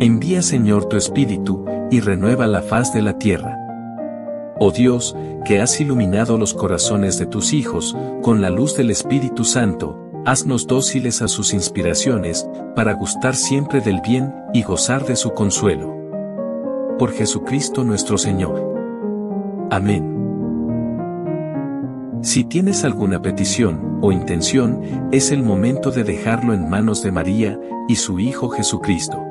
Envía Señor tu Espíritu, y renueva la faz de la tierra. Oh Dios, que has iluminado los corazones de tus hijos, con la luz del Espíritu Santo, haznos dóciles a sus inspiraciones, para gustar siempre del bien y gozar de su consuelo. Por Jesucristo nuestro Señor. Amén. Si tienes alguna petición o intención, es el momento de dejarlo en manos de María y su Hijo Jesucristo.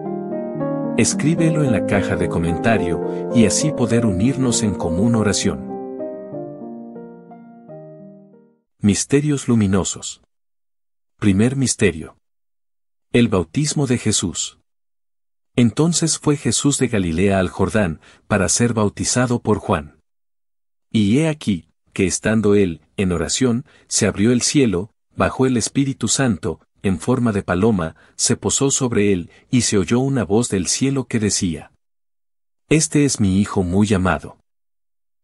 Escríbelo en la caja de comentario y así poder unirnos en común oración. Misterios luminosos. Primer misterio. El bautismo de Jesús. Entonces fue Jesús de Galilea al Jordán, para ser bautizado por Juan. Y he aquí, que estando él, en oración, se abrió el cielo, bajó el Espíritu Santo, en forma de paloma, se posó sobre él, y se oyó una voz del cielo que decía, Este es mi Hijo muy amado.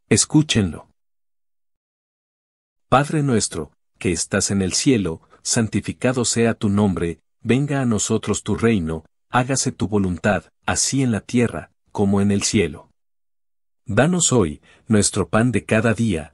Escúchenlo. Padre nuestro, que estás en el cielo, santificado sea tu nombre, venga a nosotros tu reino, hágase tu voluntad, así en la tierra, como en el cielo. Danos hoy, nuestro pan de cada día,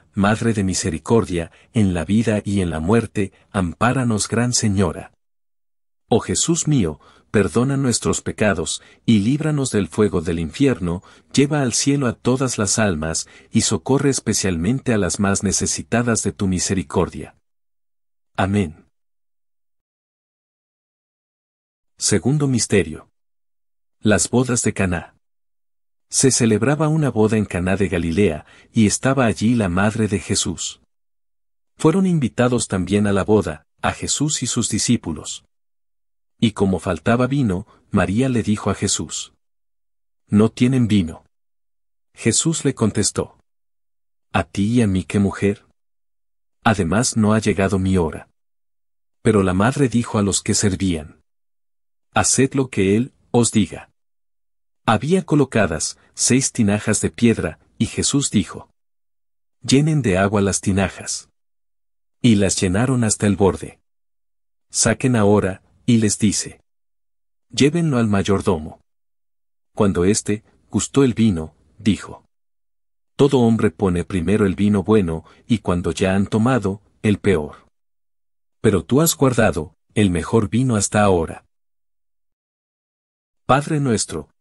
Madre de misericordia, en la vida y en la muerte, ampáranos Gran Señora. Oh Jesús mío, perdona nuestros pecados, y líbranos del fuego del infierno, lleva al cielo a todas las almas, y socorre especialmente a las más necesitadas de tu misericordia. Amén. Segundo misterio. Las bodas de Caná. Se celebraba una boda en Caná de Galilea, y estaba allí la madre de Jesús. Fueron invitados también a la boda, a Jesús y sus discípulos. Y como faltaba vino, María le dijo a Jesús, No tienen vino. Jesús le contestó, ¿A ti y a mí qué mujer? Además no ha llegado mi hora. Pero la madre dijo a los que servían, Haced lo que él os diga. Había colocadas seis tinajas de piedra, y Jesús dijo, Llenen de agua las tinajas. Y las llenaron hasta el borde. Saquen ahora, y les dice, Llévenlo al mayordomo. Cuando éste gustó el vino, dijo, Todo hombre pone primero el vino bueno, y cuando ya han tomado, el peor. Pero tú has guardado, el mejor vino hasta ahora. Padre nuestro,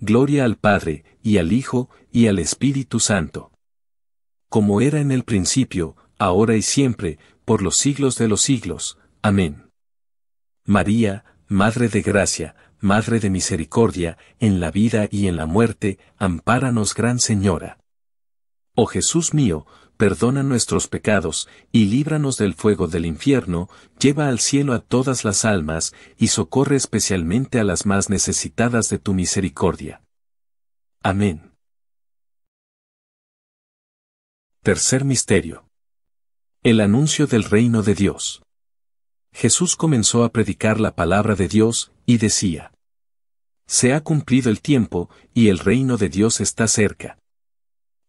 Gloria al Padre, y al Hijo, y al Espíritu Santo. Como era en el principio, ahora y siempre, por los siglos de los siglos. Amén. María, Madre de Gracia, Madre de Misericordia, en la vida y en la muerte, ampáranos Gran Señora. Oh Jesús mío, perdona nuestros pecados, y líbranos del fuego del infierno, lleva al cielo a todas las almas, y socorre especialmente a las más necesitadas de tu misericordia. Amén. Tercer Misterio. El anuncio del reino de Dios. Jesús comenzó a predicar la palabra de Dios, y decía, Se ha cumplido el tiempo, y el reino de Dios está cerca.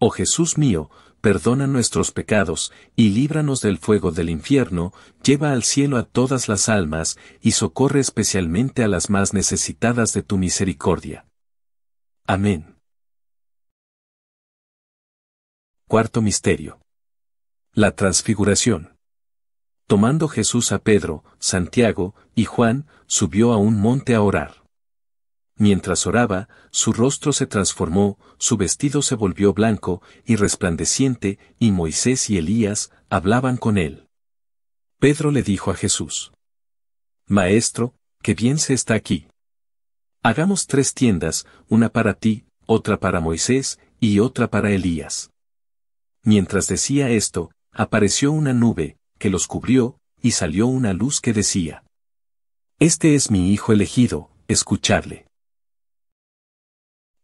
Oh Jesús mío, perdona nuestros pecados, y líbranos del fuego del infierno, lleva al cielo a todas las almas, y socorre especialmente a las más necesitadas de tu misericordia. Amén. Cuarto Misterio. La Transfiguración. Tomando Jesús a Pedro, Santiago y Juan, subió a un monte a orar. Mientras oraba, su rostro se transformó, su vestido se volvió blanco y resplandeciente, y Moisés y Elías hablaban con él. Pedro le dijo a Jesús, Maestro, qué bien se está aquí. Hagamos tres tiendas, una para ti, otra para Moisés y otra para Elías. Mientras decía esto, apareció una nube, que los cubrió, y salió una luz que decía, Este es mi Hijo elegido, escuchadle.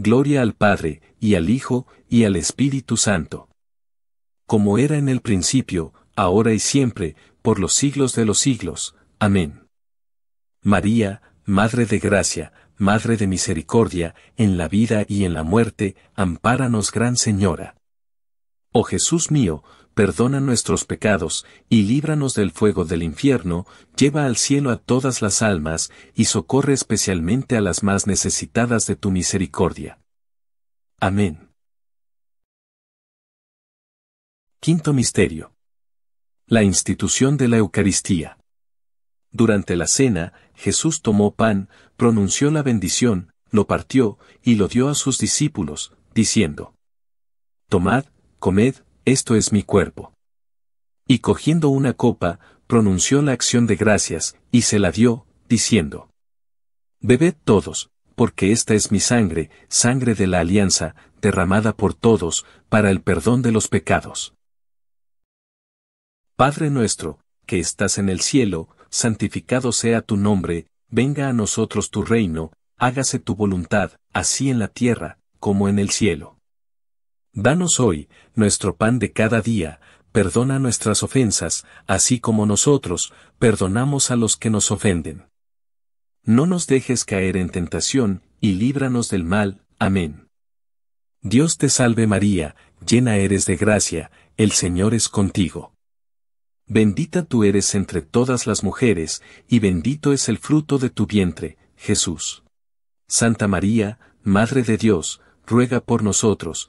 Gloria al Padre, y al Hijo, y al Espíritu Santo. Como era en el principio, ahora y siempre, por los siglos de los siglos. Amén. María, Madre de Gracia, Madre de Misericordia, en la vida y en la muerte, ampáranos Gran Señora. Oh Jesús mío, perdona nuestros pecados, y líbranos del fuego del infierno, lleva al cielo a todas las almas, y socorre especialmente a las más necesitadas de tu misericordia. Amén. Quinto Misterio. La institución de la Eucaristía. Durante la cena, Jesús tomó pan, pronunció la bendición, lo partió, y lo dio a sus discípulos, diciendo, Tomad, comed, esto es mi cuerpo. Y cogiendo una copa, pronunció la acción de gracias, y se la dio, diciendo, Bebed todos, porque esta es mi sangre, sangre de la alianza, derramada por todos, para el perdón de los pecados. Padre nuestro, que estás en el cielo, santificado sea tu nombre, venga a nosotros tu reino, hágase tu voluntad, así en la tierra, como en el cielo. Danos hoy, nuestro pan de cada día, perdona nuestras ofensas, así como nosotros, perdonamos a los que nos ofenden. No nos dejes caer en tentación, y líbranos del mal. Amén. Dios te salve María, llena eres de gracia, el Señor es contigo. Bendita tú eres entre todas las mujeres, y bendito es el fruto de tu vientre, Jesús. Santa María, Madre de Dios, ruega por nosotros,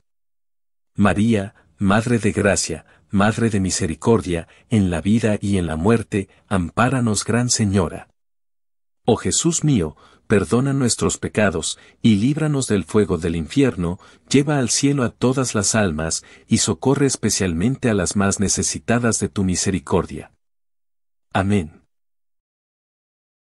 María, Madre de Gracia, Madre de Misericordia, en la vida y en la muerte, ampáranos Gran Señora. Oh Jesús mío, perdona nuestros pecados, y líbranos del fuego del infierno, lleva al cielo a todas las almas, y socorre especialmente a las más necesitadas de tu misericordia. Amén.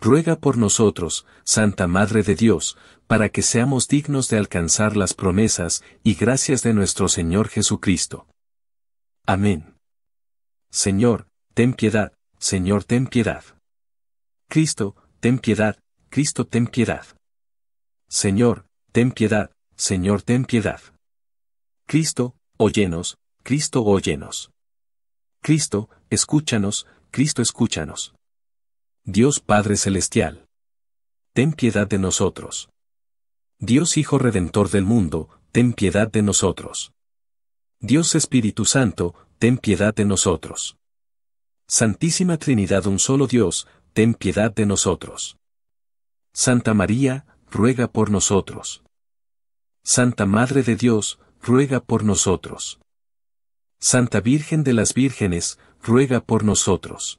ruega por nosotros, Santa Madre de Dios, para que seamos dignos de alcanzar las promesas y gracias de nuestro Señor Jesucristo. Amén. Señor, ten piedad, Señor, ten piedad. Cristo, ten piedad, Cristo, ten piedad. Señor, ten piedad, Señor, ten piedad. Cristo, óyenos, Cristo, óyenos. Cristo, escúchanos, Cristo, escúchanos. Dios Padre Celestial. Ten piedad de nosotros. Dios Hijo Redentor del mundo, ten piedad de nosotros. Dios Espíritu Santo, ten piedad de nosotros. Santísima Trinidad un solo Dios, ten piedad de nosotros. Santa María, ruega por nosotros. Santa Madre de Dios, ruega por nosotros. Santa Virgen de las Vírgenes, ruega por nosotros.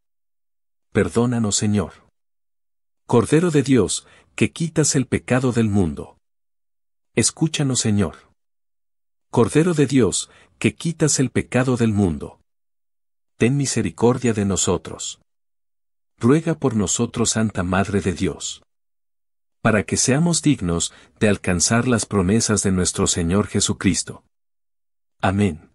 perdónanos Señor. Cordero de Dios, que quitas el pecado del mundo. Escúchanos Señor. Cordero de Dios, que quitas el pecado del mundo. Ten misericordia de nosotros. Ruega por nosotros Santa Madre de Dios. Para que seamos dignos de alcanzar las promesas de nuestro Señor Jesucristo. Amén.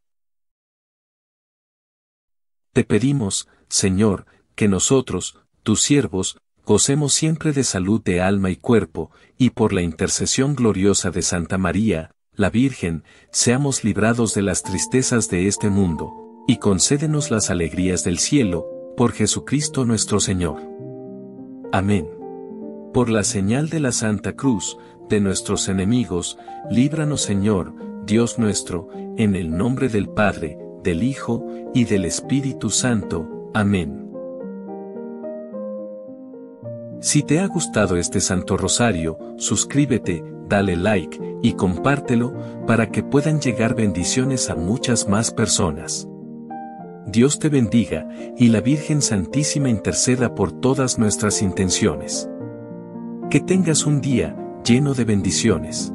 Te pedimos, Señor, que nosotros, tus siervos, gocemos siempre de salud de alma y cuerpo, y por la intercesión gloriosa de Santa María, la Virgen, seamos librados de las tristezas de este mundo, y concédenos las alegrías del cielo, por Jesucristo nuestro Señor. Amén. Por la señal de la Santa Cruz, de nuestros enemigos, líbranos Señor, Dios nuestro, en el nombre del Padre, del Hijo, y del Espíritu Santo. Amén. Si te ha gustado este Santo Rosario, suscríbete, dale like y compártelo para que puedan llegar bendiciones a muchas más personas. Dios te bendiga y la Virgen Santísima interceda por todas nuestras intenciones. Que tengas un día lleno de bendiciones.